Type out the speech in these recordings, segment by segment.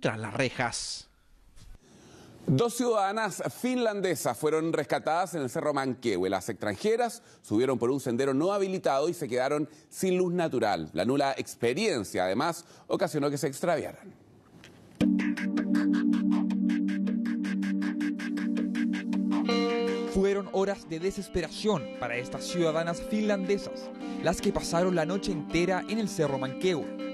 tras las rejas. Dos ciudadanas finlandesas fueron rescatadas en el Cerro Manquehue. Las extranjeras subieron por un sendero no habilitado y se quedaron sin luz natural. La nula experiencia, además, ocasionó que se extraviaran. Fueron horas de desesperación para estas ciudadanas finlandesas, las que pasaron la noche entera en el Cerro Manquehue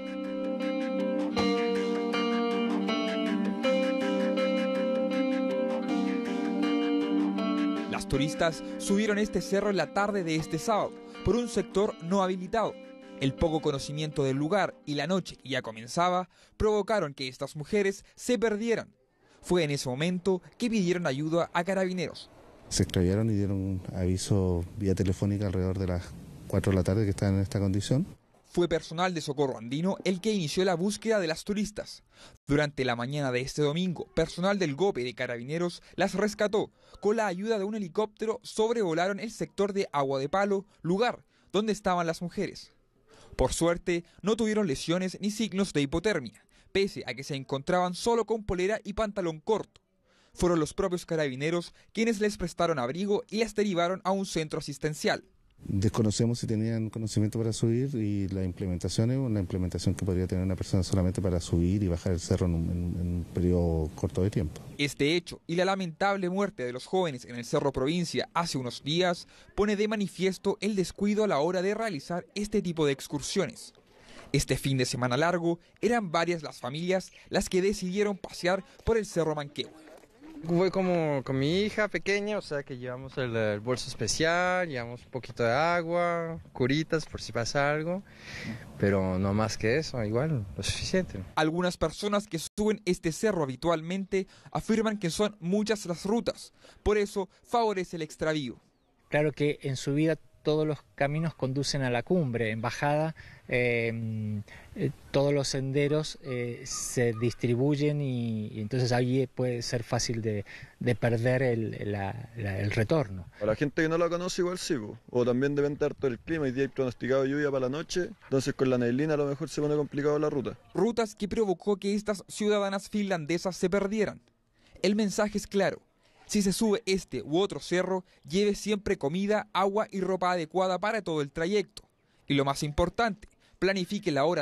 turistas subieron este cerro en la tarde de este sábado, por un sector no habilitado. El poco conocimiento del lugar y la noche ya comenzaba provocaron que estas mujeres se perdieran. Fue en ese momento que pidieron ayuda a carabineros. Se extraviaron y dieron un aviso vía telefónica alrededor de las 4 de la tarde que estaban en esta condición. Fue personal de Socorro Andino el que inició la búsqueda de las turistas. Durante la mañana de este domingo, personal del GOPE de Carabineros las rescató. Con la ayuda de un helicóptero sobrevolaron el sector de Agua de Palo, lugar donde estaban las mujeres. Por suerte, no tuvieron lesiones ni signos de hipotermia, pese a que se encontraban solo con polera y pantalón corto. Fueron los propios carabineros quienes les prestaron abrigo y las derivaron a un centro asistencial. Desconocemos si tenían conocimiento para subir y la implementación es una implementación que podría tener una persona solamente para subir y bajar el cerro en un, en periodo corto de tiempo. Este hecho y la lamentable muerte de los jóvenes en el Cerro Provincia hace unos días pone de manifiesto el descuido a la hora de realizar este tipo de excursiones. Este fin de semana largo eran varias las familias las que decidieron pasear por el Cerro Manquehue. Fue como con mi hija pequeña, o sea que llevamos el, el bolso especial, llevamos un poquito de agua, curitas por si pasa algo, pero no más que eso, igual, lo suficiente. Algunas personas que suben este cerro habitualmente afirman que son muchas las rutas, por eso favorece el extravío. Claro que en su vida todos los caminos conducen a la cumbre. En bajada, eh, eh, todos los senderos eh, se distribuyen y, entonces ahí puede ser fácil de, perder el, retorno. Para la gente que no la conoce, igual sí, o también estar todo el clima. y día hay pronosticado lluvia para la noche, entonces con la neblina a lo mejor se pone complicado la ruta. Rutas que provocó que estas ciudadanas finlandesas se perdieran. El mensaje es claro si se sube este u otro cerro, lleve siempre comida, agua y ropa adecuada para todo el trayecto. Y lo más importante, planifique la hora de